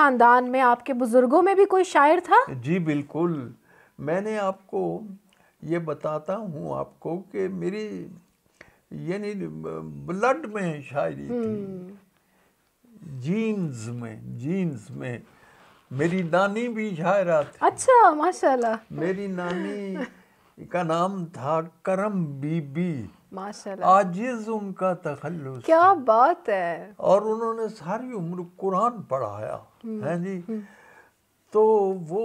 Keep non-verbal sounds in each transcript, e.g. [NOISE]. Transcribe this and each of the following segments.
ख़ानदान में आपके बुज़ुर्गों में भी कोई शायर था जी बिल्कुल मैंने आपको ये बताता हूँ आपको कि मेरी यानी ब्लड में शायरी थी हम्म। जीन्स में जीन्स में मेरी नानी भी शायरा थी अच्छा माशाल्लाह मेरी नानी का नाम था करम बीबी आजिज उनका क्या बात है और उन्होंने सारी उम्र कुरान पढ़ाया हम्म, है जी हम्म। तो वो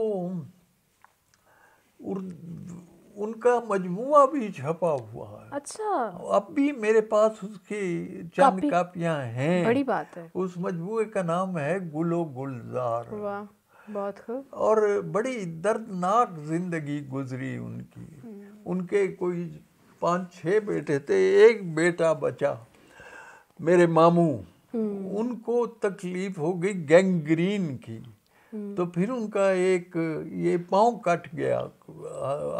उनका मजमुआ भी छपा हुआ है अच्छा अब भी मेरे पास उसकी चंद कापियां हैं बड़ी बात है उस मजमुए का नाम है गुलो गुलजार बहुत और बड़ी दर्दनाक जिंदगी गुजरी उनकी हम्म। उनके कोई पांच छह बेटे थे एक बेटा बचा मेरे मामू हम्म। उनको तकलीफ हो गई गैंग्रीन की हम्म। तो फिर उनका एक ये पाँव कट गया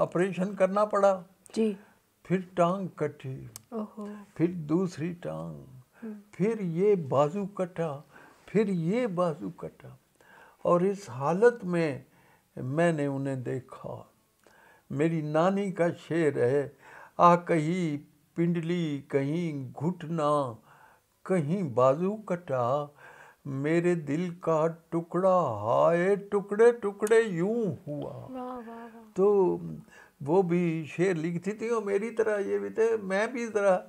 ऑपरेशन करना पड़ा जी फिर टांग कटी फिर दूसरी टांग हम्म। फिर ये बाजू कटा फिर ये बाजू कटा और इस हालत में मैंने उन्हें देखा मेरी नानी का शेर है आ कहीं पिंडली कहीं घुटना कहीं बाजू कटा मेरे दिल का टुकड़ा हाय टुकड़े टुकड़े यूं हुआ वाँ, वाँ। तो वो भी शेर लिखती थी और मेरी तरह ये भी थे मैं भी इस तरह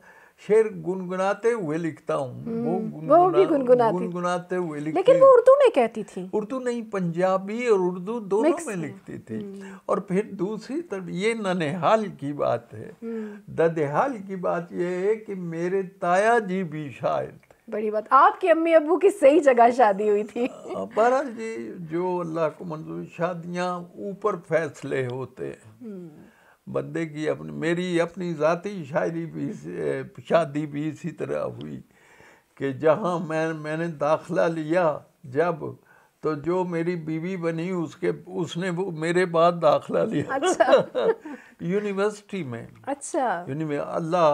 शेर गुनगुनाते हुए लिखता हूँ वो, हम्म, गुनगुना, गुनगुनाते हुए लिखती लेकिन वो उर्दू में कहती थी उर्दू नहीं पंजाबी और उर्दू दोनों में लिखती थी हम्म। और फिर दूसरी तरफ ये ननिहाल की बात है हम्म। ददेहाल की बात यह है कि मेरे ताया जी भी शायद बड़ी बात आपकी अम्मी अबू की सही जगह शादी हुई थी बहरहाल जी जो अल्लाह को मंजूर शादियाँ ऊपर फैसले होते हैं बंदे की अपनी मेरी अपनी ज़ाती शायरी भी शादी भी इसी तरह हुई कि जहाँ मैं मैंने दाखला लिया जब तो जो मेरी बीवी बनी उसके उसने वो मेरे बाद दाखला लिया अच्छा। यूनिवर्सिटी [LAUGHS] में अच्छा यूनिवर्स अल्लाह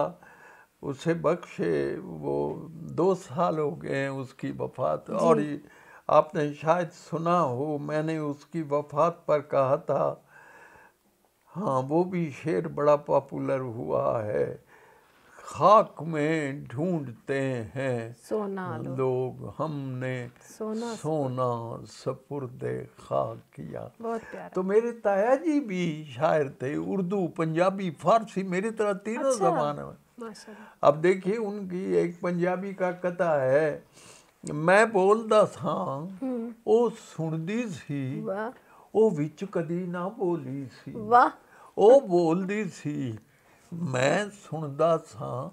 उसे बख्शे वो दो साल हो गए हैं उसकी वफात और आपने शायद सुना हो मैंने उसकी वफात पर कहा था हाँ वो भी शेर बड़ा पॉपुलर हुआ है खाक में ढूंढते हैं सोना लोग, लोग हमने सोना सोना सपुर्दे खाक किया बहुत तो मेरे ताया जी भी शायर थे उर्दू पंजाबी फारसी मेरी तरह तीनों अच्छा। जबान में अब देखिए उनकी एक पंजाबी का कथा है मैं बोलता था वो दी सी ਉਹ ਵਿੱਚ ਕਦੀ ਨਾ ਬੋਲੀ ਸੀ ਵਾਹ ਉਹ ਬੋਲਦੀ ਸੀ ਮੈਂ ਸੁਣਦਾ ਸਾਂ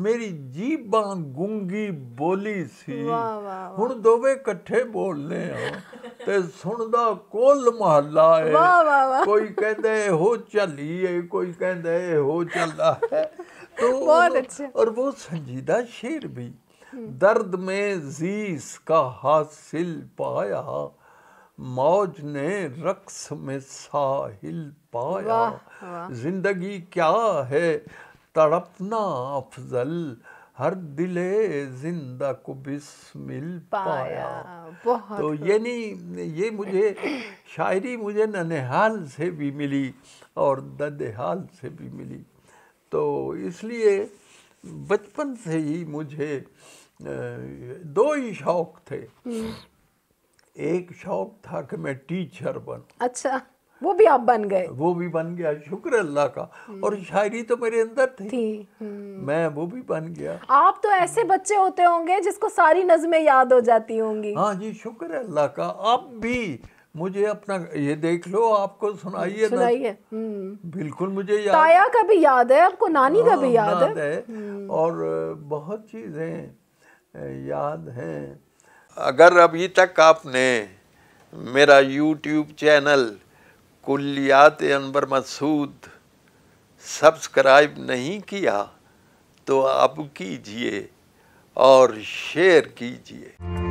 ਮੇਰੀ ਜੀਬਾਂ ਗੁੰਗੀ ਬੋਲੀ ਸੀ ਵਾਹ ਵਾਹ ਹੁਣ ਦੋਵੇਂ ਇਕੱਠੇ ਬੋਲਨੇ ਆ ਤੇ ਸੁਣਦਾ ਕੋਲ ਮਹੱਲਾ ਏ ਵਾਹ ਵਾਹ ਕੋਈ ਕਹਿੰਦਾ ਇਹੋ ਚੱਲੀ ਏ ਕੋਈ ਕਹਿੰਦਾ ਇਹੋ ਚੱਲਦਾ ਹੈ ਤੋ ਬਹੁਤ ਅੱਛਾ ਔਰ ਉਹ ਸੰਜੀਦਾ ਸ਼ੇਰ ਵੀ ਦਰਦ ਮੇ ਜ਼ੀਸ ਕਾ ਹਾਸਿਲ ਪਾਇਆ मौज ने रक्स में साहिल पाया जिंदगी क्या है तड़पना अफजल हर दिले जिंदा को बिस्मिल पाया, पाया। तो ये नहीं ये मुझे शायरी मुझे ननिहाल से भी मिली और ददहाल से भी मिली तो इसलिए बचपन से ही मुझे दो ही शौक थे हम्म। एक शौक था कि मैं टीचर बन अच्छा वो भी आप बन गए वो भी बन गया शुक्र अल्लाह का और हम्म। शायरी तो मेरे अंदर थी, थी। हम्म। मैं वो भी बन गया आप तो ऐसे बच्चे होते होंगे जिसको सारी नज़में याद हो जाती होंगी हाँ जी शुक्र अल्लाह का आप भी मुझे अपना ये देख लो आपको सुनाइए सुनाइए हम्म। बिल्कुल मुझे याद ताया का भी याद है आपको नानी का भी याद, हाँ, याद है, है। और बहुत चीज़ें याद हैं अगर अभी तक आपने मेरा YouTube channel Kulliyat Anbar Masood subscribe नहीं किया तो अब कीजिए और शेयर कीजिए